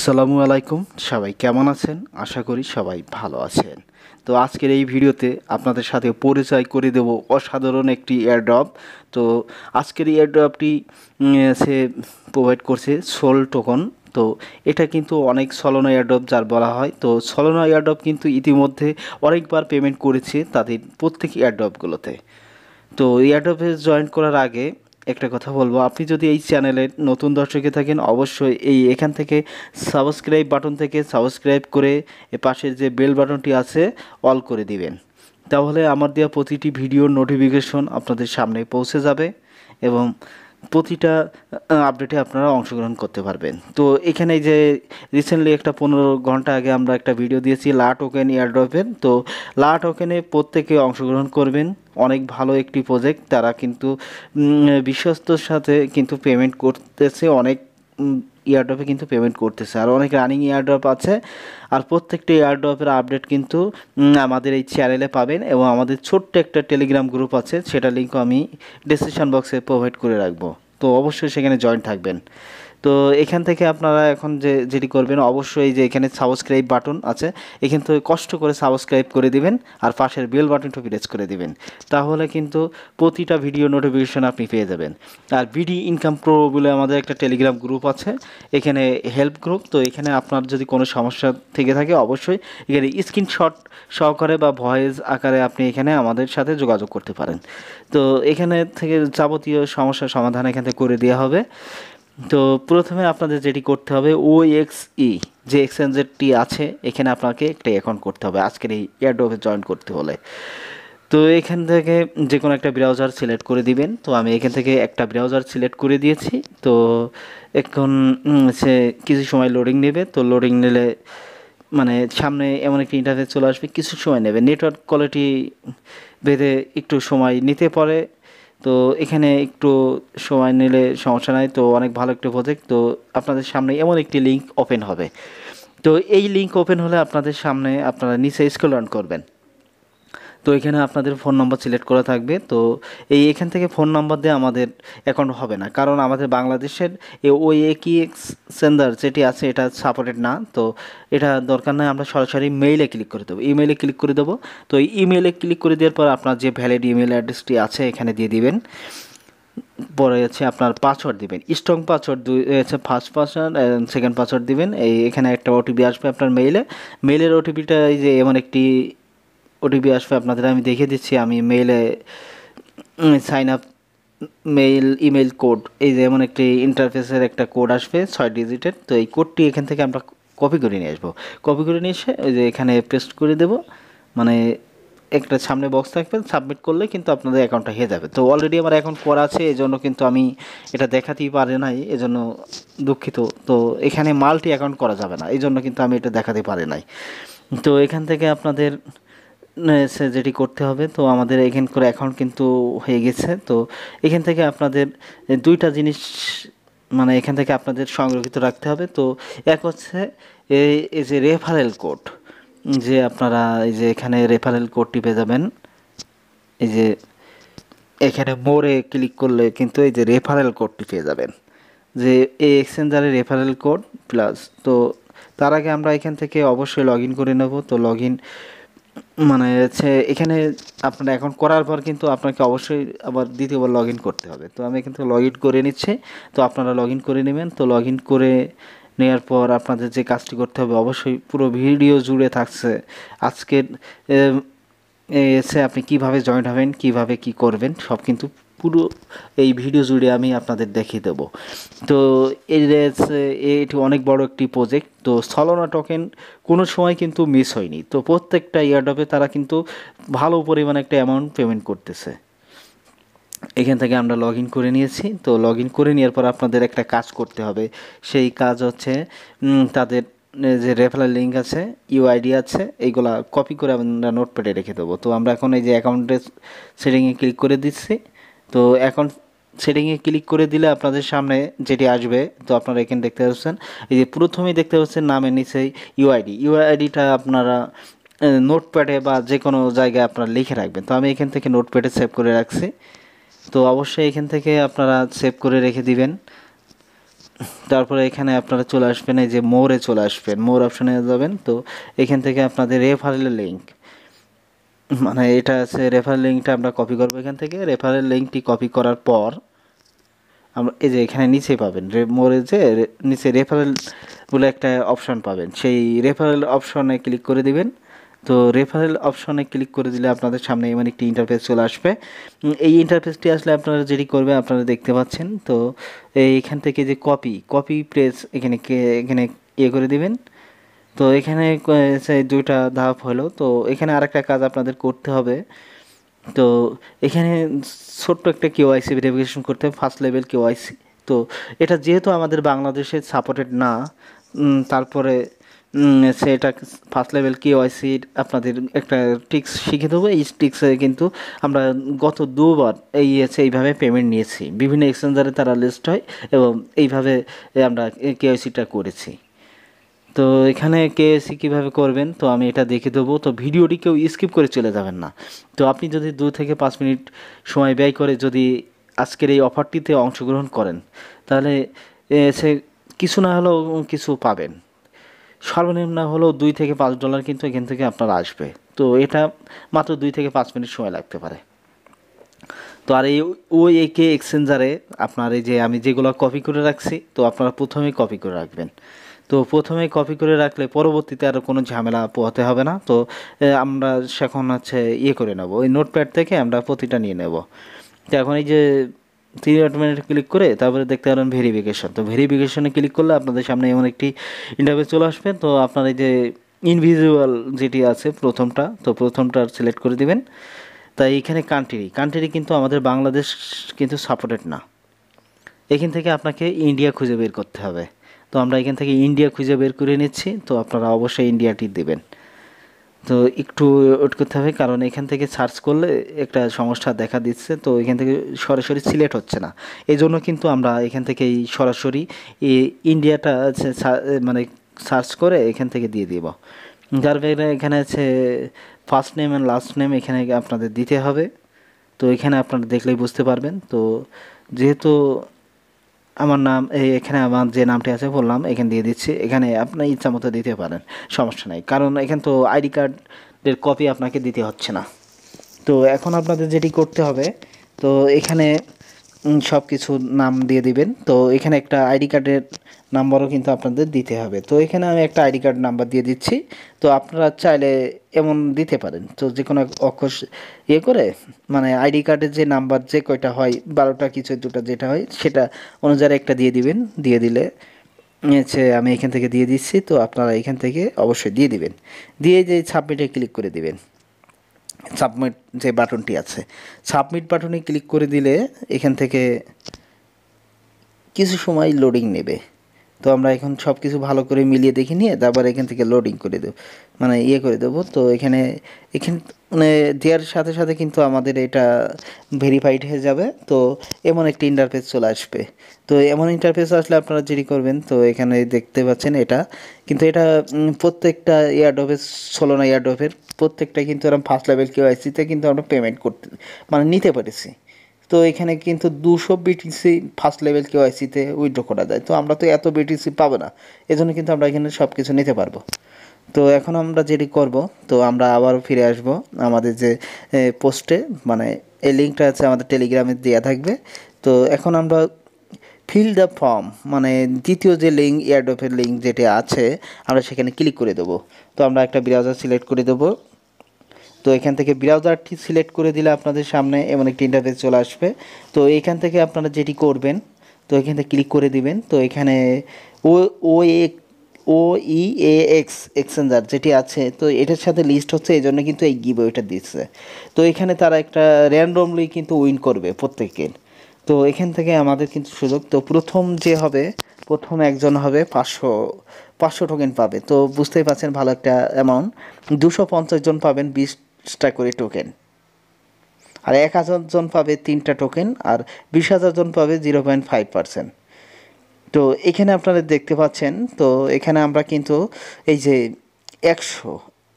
আসসালামু আলাইকুম সবাই কেমন আছেন আশা করি সবাই ভালো আছেন তো আজকের এই ভিডিওতে আপনাদের সাথে পরিচয় করে দেব অসাধারণ একটি এয়ারড্রপ তো আজকের এই এয়ারড্রপটি সে প্রোভাইড করছে সোল টোকন তো এটা কিন্তু অনেক সলনা এয়ারড্রপ যার বলা হয় তো সলনা এয়ারড্রপ কিন্তু ইতিমধ্যে অনেকবার পেমেন্ট করেছে তাদের প্রত্যেক এয়ারড্রপগুলোতে তো এয়ারড্রপে জয়েন করার আগে একটা কথা বলবো আপনি যদি এই চ্যানেলে নতুন দর্শকে থাকেন অবশ্যই এই এখান থেকে সাবস্ক্রাইব বাটন থেকে সাবস্ক্রাইব করে পাশের যে বেল বাটনটি আছে অল করে দিবেন তাহলে আমার দেওয়া প্রতিটি ভিডিওর নোটিফিকেশন আপনাদের সামনে পৌঁছে যাবে এবং প্রতিটা আপডেটে আপনারা অংশগ্রহণ করতে পারবেন তো এখানে যে রিসেন্টলি একটা পনেরো ঘন্টা আগে আমরা একটা ভিডিও দিয়েছি লা টোকেন ইয়ারড্রপের তো লা টোকেনে প্রত্যেকে অংশগ্রহণ করবেন অনেক ভালো একটি প্রজেক্ট তারা কিন্তু বিশ্বস্তর সাথে কিন্তু পেমেন্ট করতেছে অনেক ইয়ারড্রপে কিন্তু পেমেন্ট করতেছে আর অনেক রানিং ইয়ারড্রপ আছে আর প্রত্যেকটা ইয়ারড্রপের আপডেট কিন্তু আমাদের এই চ্যানেলে পাবেন এবং আমাদের ছোট্ট একটা টেলিগ্রাম গ্রুপ আছে সেটা লিঙ্কও আমি ডিসক্রিপশান বক্সে প্রোভাইড করে রাখবো তো অবশ্যই সেখানে জয়েন থাকবেন তো এখান থেকে আপনারা এখন যে যেটি করবেন অবশ্যই যে এখানে সাবস্ক্রাইব বাটন আছে এখান থেকে কষ্ট করে সাবস্ক্রাইব করে দিবেন আর পাশের বেল বাটনটা প্রেস করে দিবেন তাহলে কিন্তু প্রতিটা ভিডিও নোটিফিকেশন আপনি পেয়ে যাবেন আর বিডি ইনকাম প্রো বলে আমাদের একটা টেলিগ্রাম গ্রুপ আছে এখানে হেল্প গ্রুপ তো এখানে আপনার যদি কোনো সমস্যা থেকে থাকে অবশ্যই এখানে স্ক্রিনশট সহকারে বা ভয়েস আকারে আপনি এখানে আমাদের সাথে যোগাযোগ করতে পারেন তো এখানে থেকে যাবতীয় সমস্যার সমাধান এখান থেকে করে দেওয়া হবে তো প্রথমে আপনাদের যেটি করতে হবে ও এক্স ই যে এক্সচেঞ্জেরটি আছে এখানে আপনাকে একটা অ্যাকাউন্ট করতে হবে আজকের এই এয়ারডোভে জয়েন করতে হলে তো এখান থেকে যে কোনো একটা ব্রাউজার সিলেক্ট করে দিবেন তো আমি এখান থেকে একটা ব্রাউজার সিলেক্ট করে দিয়েছি তো এখন সে কিছু সময় লোডিং নেবে তো লোডিং নিলে মানে সামনে এমন একটি ইন্টারফেস চলে আসবে কিছু সময় নেবে নেটওয়ার্ক কোয়ালিটি ভেদে একটু সময় নিতে পারে তো এখানে একটু সময় নিলে সমস্যা নাই তো অনেক ভালো একটা প্রজেক্ট তো আপনাদের সামনে এমন একটি লিঙ্ক ওপেন হবে তো এই লিঙ্ক ওপেন হলে আপনাদের সামনে আপনারা নিচে রান করবেন তো এখানে আপনাদের ফোন নম্বর সিলেক্ট করা থাকবে তো এই এখান থেকে ফোন নম্বর দিয়ে আমাদের অ্যাকাউন্ট হবে না কারণ আমাদের বাংলাদেশের ওই একই সেন্ডার যেটি আছে এটা সাপোর্টেড না তো এটা দরকার নয় আমরা সরাসরি মেইলে ক্লিক করে দেবো ইমেইলে ক্লিক করে দেবো তো এই ইমেইলে ক্লিক করে দেওয়ার পর আপনার যে ভ্যালিড ইমেল অ্যাড্রেসটি আছে এখানে দিয়ে দিবেন পরে হচ্ছে আপনার পাসওয়ার্ড দেবেন স্ট্রং পাসওয়ার্ড দুই হচ্ছে ফার্স্ট পাসওয়ার্ড সেকেন্ড পাসওয়ার্ড দেবেন এই এখানে একটা ওটিপি আসবে আপনার মেইলে মেইলের ওটিপিটা এই যে এমন একটি ওটিপি আসবে আপনাদের আমি দেখিয়ে দিচ্ছি আমি মেইলে sign up mail email code এই যেমন একটি ইন্টারফেসের একটা কোড আসবে ছয় ডিজিটের তো এই কোডটি এখান থেকে আমরা কপি করে নিয়ে আসবো কপি করে নিয়ে এসে ওই যে এখানে পেস্ট করে দেব মানে একটা সামনে বক্স থাকবে সাবমিট করলে কিন্তু আপনাদের অ্যাকাউন্টটা হয়ে যাবে তো অলরেডি আমার অ্যাকাউন্ট করা আছে এজন্য কিন্তু আমি এটা দেখাতেই পারে নাই এজন্য দুঃখিত তো এখানে মাল্টি অ্যাকাউন্ট করা যাবে না এই জন্য কিন্তু আমি এটা দেখাতে পারি নাই তো এখান থেকে আপনাদের যেটি করতে হবে তো আমাদের এখান করে অ্যাকাউন্ট কিন্তু হয়ে গেছে তো এখান থেকে আপনাদের দুইটা জিনিস মানে এখান থেকে আপনাদের সংরক্ষিত রাখতে হবে তো এক হচ্ছে এই যে রেফারেল কোড যে আপনারা এই যে এখানে রেফারেল কোডটি পেয়ে যাবেন এই যে এখানে মোড়ে ক্লিক করলে কিন্তু এই যে রেফারেল কোডটি পেয়ে যাবেন যে এই এক্সচেঞ্জারে রেফারেল কোড প্লাস তো তার আগে আমরা এখান থেকে অবশ্যই লগ করে নেব তো লগ মানে হচ্ছে এখানে আপনার এখন করার পর কিন্তু আপনাকে অবশ্যই আবার দ্বিতীয়বার লগ করতে হবে তো আমি কিন্তু লগ করে নিচ্ছে তো আপনারা লগ করে নেবেন তো লগ করে নেওয়ার পর আপনাদের যে কাজটি করতে হবে অবশ্যই পুরো ভিডিও জুড়ে থাকছে আজকের এসে আপনি কিভাবে জয়েন হবেন কিভাবে কি করবেন সব কিন্তু পুরো এই ভিডিও জুড়ে আমি আপনাদের দেখিয়ে দেবো তো এটি অনেক বড় একটি প্রজেক্ট তো সলোনা টোকেন কোনো সময় কিন্তু মিস হয়নি তো প্রত্যেকটা ইয়ারডপে তারা কিন্তু ভালো পরিমাণে একটা অ্যামাউন্ট পেমেন্ট করতেছে এখান থেকে আমরা লগ করে নিয়েছি তো লগ করে নেওয়ার পর আপনাদের একটা কাজ করতে হবে সেই কাজ হচ্ছে তাদের যে রেফারেল লিঙ্ক আছে ইউআইডি আছে এইগুলা কপি করে আমরা নোটপ্যাডে রেখে দেবো তো আমরা এখন এই যে অ্যাকাউন্টের সেটিংয়ে ক্লিক করে দিচ্ছি তো এখন সেটিংয়ে ক্লিক করে দিলে আপনাদের সামনে যেটি আসবে তো আপনারা এখানে দেখতে পাচ্ছেন এই যে প্রথমেই দেখতে পাচ্ছেন নামের নিচে ইউআইডি ইউআইডিটা আপনারা নোটপ্যাডে বা যে কোনো জায়গায় আপনারা লিখে রাখবেন তো আমি এখান থেকে নোটপ্যাডে সেভ করে রাখছি তো অবশ্যই এখান থেকে আপনারা সেভ করে রেখে দিবেন তারপরে এখানে আপনারা চলে আসবেন এই যে মোরে চলে আসবেন মোর অপশানে যাবেন তো এখান থেকে আপনাদের রেফারেল লিঙ্ক মানে এটা আছে রেফার লিঙ্কটা আমরা কপি করবো এখান থেকে রেফারেল লিঙ্কটি কপি করার পর আমরা এই যে এখানে নিচে পাবেন মোড়ে যে নিচে রেফারেল বলে একটা অপশন পাবেন সেই রেফারেল অপশনে ক্লিক করে দিবেন তো রেফারেল অপশনে ক্লিক করে দিলে আপনাদের সামনে এমন একটি ইন্টারফেস চলে আসবে এই ইন্টারফেসটি আসলে আপনারা যেটি করবে আপনারা দেখতে পাচ্ছেন তো এইখান থেকে যে কপি কপি প্রেস এখানে এখানে ইয়ে করে দিবেন তো এখানে সেই দুইটা ধাপ হলো তো এখানে আরেকটা কাজ আপনাদের করতে হবে তো এখানে ছোট্ট একটা আইসি ভেরিফিকেশন করতে হবে ফার্স্ট লেভেল আইসি তো এটা যেহেতু আমাদের বাংলাদেশে সাপোর্টেড না তারপরে সেটা ফার্স্ট লেভেল কেওয়াইসির আপনাদের একটা টিক্স শিখে দেবো এই টিক্সে কিন্তু আমরা গত দুবার এই হচ্ছে ইয়ে এইভাবে পেমেন্ট নিয়েছি বিভিন্ন এক্সচেঞ্জারে তারা লিস্ট হয় এবং এইভাবে আমরা কেওয়াইসিটা করেছি তো এখানে কেএসি কীভাবে করবেন তো আমি এটা দেখে দেবো তো ভিডিওটি কেউ স্কিপ করে চলে যাবেন না তো আপনি যদি দু থেকে পাঁচ মিনিট সময় ব্যয় করে যদি আজকের এই অফারটিতে অংশগ্রহণ করেন তাহলে সে কিছু না হলেও কিছু পাবেন সর্বনিম্ন হলেও দুই থেকে পাঁচ ডলার কিন্তু এখান থেকে আপনার আসবে তো এটা মাত্র দুই থেকে পাঁচ মিনিট সময় লাগতে পারে তো আর এই ওই একে এক্সচেঞ্জারে আপনার এই যে আমি যেগুলো কপি করে রাখছি তো আপনারা প্রথমেই কপি করে রাখবেন তো প্রথমে কপি করে রাখলে পরবর্তীতে আর কোনো ঝামেলা পোহাতে হবে না তো আমরা সেখন হচ্ছে ইয়ে করে নেব ওই নোটপ্যাড থেকে আমরা প্রতিটা নিয়ে নেব তো এখন এই যে থ্রি ডট মিনিট ক্লিক করে তারপরে দেখতে পারেন ভেরিফিকেশন তো ভেরিফিকেশনে ক্লিক করলে আপনাদের সামনে এমন একটি ইন্টারভিউ চলে আসবে তো আপনার এই যে ইনভিজুয়াল যেটি আছে প্রথমটা তো প্রথমটা সিলেক্ট করে দিবেন তাই এখানে কান্ট্রি কান্ট্রি কিন্তু আমাদের বাংলাদেশ কিন্তু সাপোর্টেড না এখান থেকে আপনাকে ইন্ডিয়া খুঁজে বের করতে হবে তো আমরা এখান থেকে ইন্ডিয়া খুঁজে বের করে নিচ্ছি তো আপনারা অবশ্যই ইন্ডিয়াটি দেবেন তো একটু ওট করতে হবে কারণ এখান থেকে সার্চ করলে একটা সমস্যা দেখা দিচ্ছে তো এখান থেকে সরাসরি সিলেক্ট হচ্ছে না এই জন্য কিন্তু আমরা এখান থেকে সরাসরি ইন্ডিয়াটা মানে সার্চ করে এখান থেকে দিয়ে দিব যার এখানে আছে first name and last name এখানে আপনাদের দিতে হবে তো এখানে আপনারা দেখলেই বুঝতে পারবেন তো যেহেতু আমার নাম এই এখানে আমার যে নামটি আছে বললাম এখানে দিয়ে দিচ্ছি এখানে আপনি ইচ্ছা মতো দিতে পারেন সমস্যা নেই কারণ এখানে তো আইডি কার্ডের কপি আপনাকে দিতে হচ্ছে না তো এখন আপনাদের যেটি করতে হবে তো এখানে সব কিছু নাম দিয়ে দিবেন তো এখানে একটা আইডি কার্ডের নাম্বারও কিন্তু আপনাদের দিতে হবে তো এখানে আমি একটা আইডি কার্ড নাম্বার দিয়ে দিচ্ছি তো আপনারা চাইলে এমন দিতে পারেন তো যে কোনো অক্ষর ইয়ে করে মানে আইডি কার্ডের যে নাম্বার যে কয়টা হয় বারোটা কিছু দুটা যেটা হয় সেটা অনুযায়ী একটা দিয়ে দিবেন দিয়ে দিলে হচ্ছে আমি এখান থেকে দিয়ে দিচ্ছি তো আপনারা এখান থেকে অবশ্যই দিয়ে দিবেন দিয়ে যে সাবমিটে ক্লিক করে দিবেন সাবমিট যে বাটনটি আছে সাবমিট বাটনে ক্লিক করে দিলে এখান থেকে কিছু সময় লোডিং নেবে তো আমরা এখন সব কিছু ভালো করে মিলিয়ে দেখে নিয়ে তারপর এখান থেকে লোডিং করে দেবো মানে ইয়ে করে দেবো তো এখানে এখানে মানে দেওয়ার সাথে সাথে কিন্তু আমাদের এটা ভেরিফাইড হয়ে যাবে তো এমন একটি ইন্টারফেস চলে আসবে তো এমন ইন্টারফেস আসলে আপনারা যেটি করবেন তো এখানে দেখতে পাচ্ছেন এটা কিন্তু এটা প্রত্যেকটা ইয়ারডপের ষোলো না ইয়ারডপের প্রত্যেকটা কিন্তু এরকম ফার্স্ট লেভেল কেউ আইসিতে কিন্তু আমরা পেমেন্ট করতে মানে নিতে পেরেছি তো এখানে কিন্তু দুশো বিটিসি ফার্স্ট লেভেল কেউ আইসিতে উইড্রো করা যায় তো আমরা তো এত বিটিসি পাবো না এজন্য কিন্তু আমরা এখানে সব কিছু নিতে পারবো তো এখন আমরা যেটি করব তো আমরা আবার ফিরে আসব আমাদের যে পোস্টে মানে এই লিঙ্কটা আছে আমাদের টেলিগ্রামে দেওয়া থাকবে তো এখন আমরা ফিল দ্য ফর্ম মানে দ্বিতীয় যে লিঙ্ক এয়ারড্রপের লিঙ্ক যেটা আছে আমরা সেখানে ক্লিক করে দেবো তো আমরা একটা ব্রাউজার সিলেক্ট করে দেবো তো এখান থেকে ব্রাউজারটি সিলেক্ট করে দিলে আপনাদের সামনে এমন একটি ইন্টারফেস চলে আসবে তো এখান থেকে আপনারা যেটি করবেন তো এখান থেকে ক্লিক করে দিবেন তো এখানে ও ও এক ও ই এ এক্স এক্সচেঞ্জার যেটি আছে তো এটার সাথে লিস্ট হচ্ছে এই জন্য কিন্তু এই গিভ ওইটা দিচ্ছে তো এখানে তারা একটা র্যান্ডমলি কিন্তু উইন করবে প্রত্যেকের তো এখান থেকে আমাদের কিন্তু সুযোগ তো প্রথম যে হবে প্রথম একজন হবে পাঁচশো পাঁচশো টোকেন পাবে তো বুঝতেই পারছেন ভালো একটা অ্যামাউন্ট দুশো পঞ্চাশ জন পাবেন বিশটা করে টোকেন আর এক হাজার জন পাবে তিনটা টোকেন আর বিশ হাজার জন পাবে জিরো পয়েন্ট ফাইভ পার্সেন্ট তো এখানে আপনারা দেখতে পাচ্ছেন তো এখানে আমরা কিন্তু এই যে একশো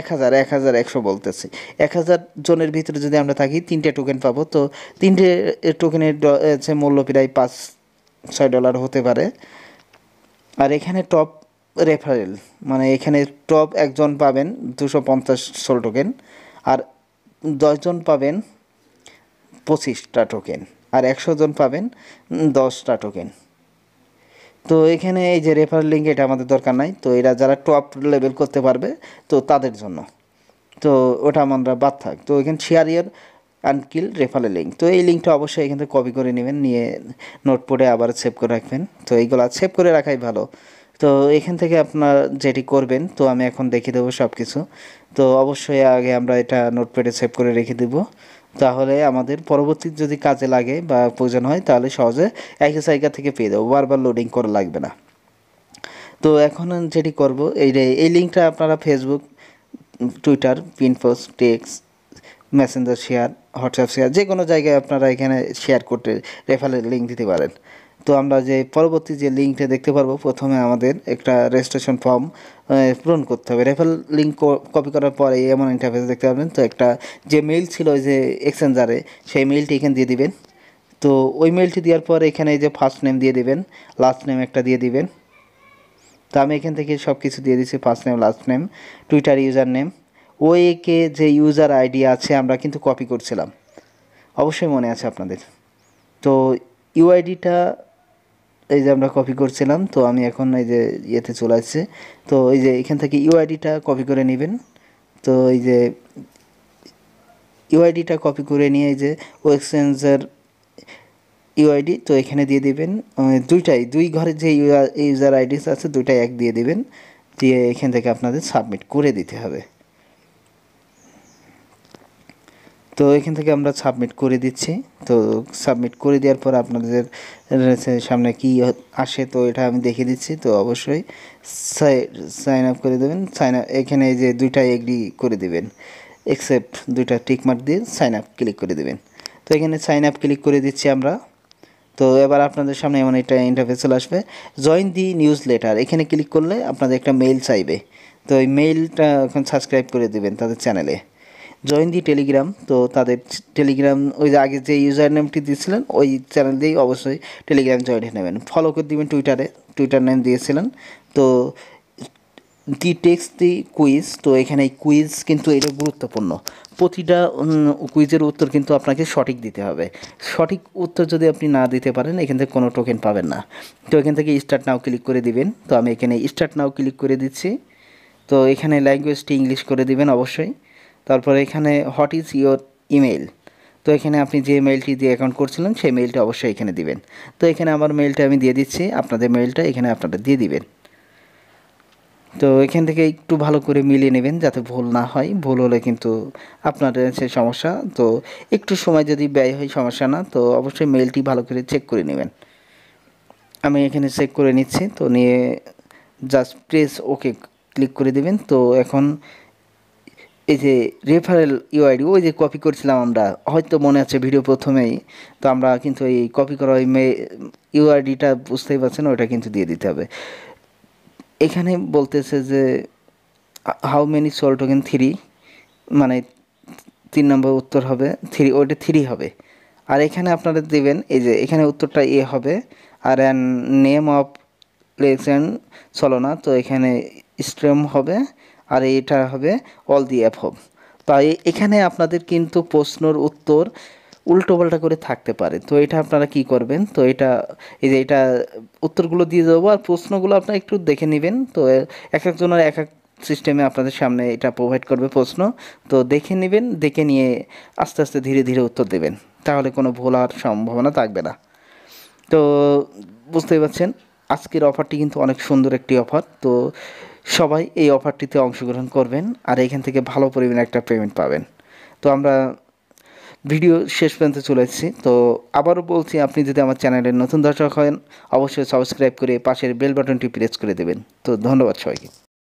এক হাজার এক হাজার একশো বলতেছি এক হাজার জনের ভিতরে যদি আমরা থাকি তিনটে টোকেন পাবো তো তিনটে টোকেনের যে মূল্য প্রায় পাঁচ ছয় ডলার হতে পারে আর এখানে টপ রেফারেল মানে এখানে টপ একজন পাবেন দুশো পঞ্চাশ ষোলো টোকেন আর দশজন পাবেন পঁচিশটা টোকেন আর একশো জন পাবেন দশটা টোকেন তো এখানে এই যে রেফারেল লিঙ্ক এটা আমাদের দরকার নাই তো এরা যারা টপ লেভেল করতে পারবে তো তাদের জন্য তো ওটা আমরা বাদ থাক তো এখানে share your unique referral link তো এই লিঙ্কটা অবশ্যই এখান থেকে কপি করে নেবেন নিয়ে নোটপোর্টে আবার সেভ করে রাখবেন তো এইগুলো সেভ করে রাখাই ভালো তো এখান থেকে আপনার যেটি করবেন তো আমি এখন দেখিয়ে দেবো সব কিছু তো অবশ্যই আগে আমরা এটা নোটপ্যাডে সেভ করে রেখে দেবো তাহলে আমাদের পরবর্তী যদি কাজে লাগে বা প্রয়োজন হয় তাহলে সহজে একই জায়গা থেকে পেয়ে যাবো বারবার লোডিং করা লাগবে না তো এখন যেটি করব এই এই লিঙ্কটা আপনারা ফেসবুক টুইটার পিনফোস text messenger share WhatsApp share যে কোনো জায়গায় আপনারা এখানে শেয়ার করতে রেফারেল লিঙ্ক দিতে পারেন তো আমরা যে পরবর্তী যে লিঙ্কটা দেখতে পারবো প্রথমে আমাদের একটা রেজিস্ট্রেশন ফর্ম পূরণ করতে হবে রেফেল লিঙ্ক কপি করার পরে এমন ইন্টারফেস দেখতে পাবেন তো একটা যে মেইল ছিল ওই যে এক্সচেঞ্জারে সেই মেইলটি এখানে দিয়ে দিবেন তো ওই মেইলটি দেওয়ার পরে এখানে যে ফার্স্ট নেম দিয়ে দিবেন লাস্ট নেম একটা দিয়ে দিবেন তো আমি এখান থেকে সব কিছু দিয়ে দিচ্ছি first name last name Twitter user name ওই একে যে ইউজার আইডি আছে আমরা কিন্তু কপি করছিলাম অবশ্যই মনে আছে আপনাদের তো ইউআইডিটা এই যে আমরা কপি করছিলাম তো আমি এখন এই যে ইয়েতে চলে আসছে তো এই যে এখান থেকে ইউআইডিটা কপি করে নেবেন তো এই যে ইউআইডিটা কপি করে নিয়ে এই যে ও এক্সচেঞ্জের ইউআইডি তো এখানে দিয়ে দেবেন দুইটাই দুই ঘরে যে ইউজার আইডিস আছে দুইটাই এক দিয়ে দেবেন দিয়ে এখান থেকে আপনাদের সাবমিট করে দিতে হবে তো এখান থেকে আমরা সাবমিট করে দিচ্ছি তো সাবমিট করে দেওয়ার পর আপনাদের সামনে কি আসে তো এটা আমি দেখিয়ে দিচ্ছি তো অবশ্যই সাইন আপ করে দেবেন সাইন আপ এখানে যে দুইটা এগ্রি করে দেবেন এক্সেপ্ট দুইটা টিকমার্ক দিয়ে সাইন আপ ক্লিক করে দেবেন তো এখানে সাইন আপ ক্লিক করে দিচ্ছি আমরা তো এবার আপনাদের সামনে এমন একটা ইন্টারফেস চলে আসবে জয়েন দি নিউজ লেটার এখানে ক্লিক করলে আপনাদের একটা মেইল চাইবে তো এই মেইলটা এখন সাবস্ক্রাইব করে দেবেন তাদের চ্যানেলে জয়েন দি টেলিগ্রাম তো তাদের টেলিগ্রাম ওই যে আগে যে ইউজার নেমটি দিয়েছিলেন ওই চ্যানেল দিয়েই অবশ্যই টেলিগ্রাম জয়েন হয়ে নেবেন ফলো করে দেবেন টুইটারে টুইটার নেম দিয়েছিলেন তো দি টেক্সট দি কুইজ তো এখানে এই কুইজ কিন্তু এটা গুরুত্বপূর্ণ প্রতিটা কুইজের উত্তর কিন্তু আপনাকে সঠিক দিতে হবে সঠিক উত্তর যদি আপনি না দিতে পারেন এখান থেকে কোনো টোকেন পাবেন না তো এখান থেকে স্টার্ট নাও ক্লিক করে দিবেন তো আমি এখানে স্টার্ট নাও ক্লিক করে দিচ্ছি তো এখানে ল্যাঙ্গুয়েজটি ইংলিশ করে দিবেন অবশ্যই তারপরে এখানে হোয়াট ইজ ইয়োর ইমেল তো এখানে আপনি যে মেলটি দিয়ে অ্যাকাউন্ট করছিলেন সেই মেইলটি অবশ্যই এখানে দিবেন তো এখানে আমার মেলটা আমি দিয়ে দিচ্ছি আপনাদের মেলটা এখানে আপনারা দিয়ে দিবেন তো এখান থেকে একটু ভালো করে মিলিয়ে নেবেন যাতে ভুল না হয় ভুল হলে কিন্তু আপনার সে সমস্যা তো একটু সময় যদি ব্যয় হয় সমস্যা না তো অবশ্যই মেলটি ভালো করে চেক করে নেবেন আমি এখানে চেক করে নিচ্ছি তো নিয়ে জাস্ট প্রেস ওকে ক্লিক করে দেবেন তো এখন এই যে রেফারেল ইউআইডি ওই যে কপি করছিলাম আমরা হয়তো মনে আছে ভিডিও প্রথমেই তো আমরা কিন্তু এই কপি করা ওই ইউআইডিটা বুঝতেই পারছেন ওইটা কিন্তু দিয়ে দিতে হবে এখানে বলতেছে যে how many Sol token three মানে তিন নম্বর উত্তর হবে থ্রি ওইটা থ্রি হবে আর এখানে আপনারা দেবেন এই যে এখানে উত্তরটা এ হবে আর an name of and Solana তো এখানে স্ট্রেম হবে আর এটা হবে অল দি অ্যাভব তাই এখানে আপনাদের কিন্তু প্রশ্নর উত্তর উল্টোপাল্টা করে থাকতে পারে তো এটা আপনারা কি করবেন তো এটা এই যে এটা উত্তরগুলো দিয়ে দেবো আর প্রশ্নগুলো আপনারা একটু দেখে নেবেন তো এক একজনের এক এক সিস্টেমে আপনাদের সামনে এটা প্রোভাইড করবে প্রশ্ন তো দেখে নেবেন দেখে নিয়ে আস্তে আস্তে ধীরে ধীরে উত্তর দেবেন তাহলে কোনো ভুল হওয়ার সম্ভাবনা থাকবে না তো বুঝতেই পারছেন আজকের অফারটি কিন্তু অনেক সুন্দর একটি অফার তো সবাই এই অফারটিতে অংশগ্রহণ করবেন আর এখান থেকে ভালো পরিমাণে একটা পেমেন্ট পাবেন তো আমরা ভিডিও শেষ পর্যন্ত চলে এসেছি তো আবারও বলছি আপনি যদি আমার চ্যানেলের নতুন দর্শক হন অবশ্যই সাবস্ক্রাইব করে পাশের বেল বাটনটি প্রেস করে দেবেন তো ধন্যবাদ সবাইকে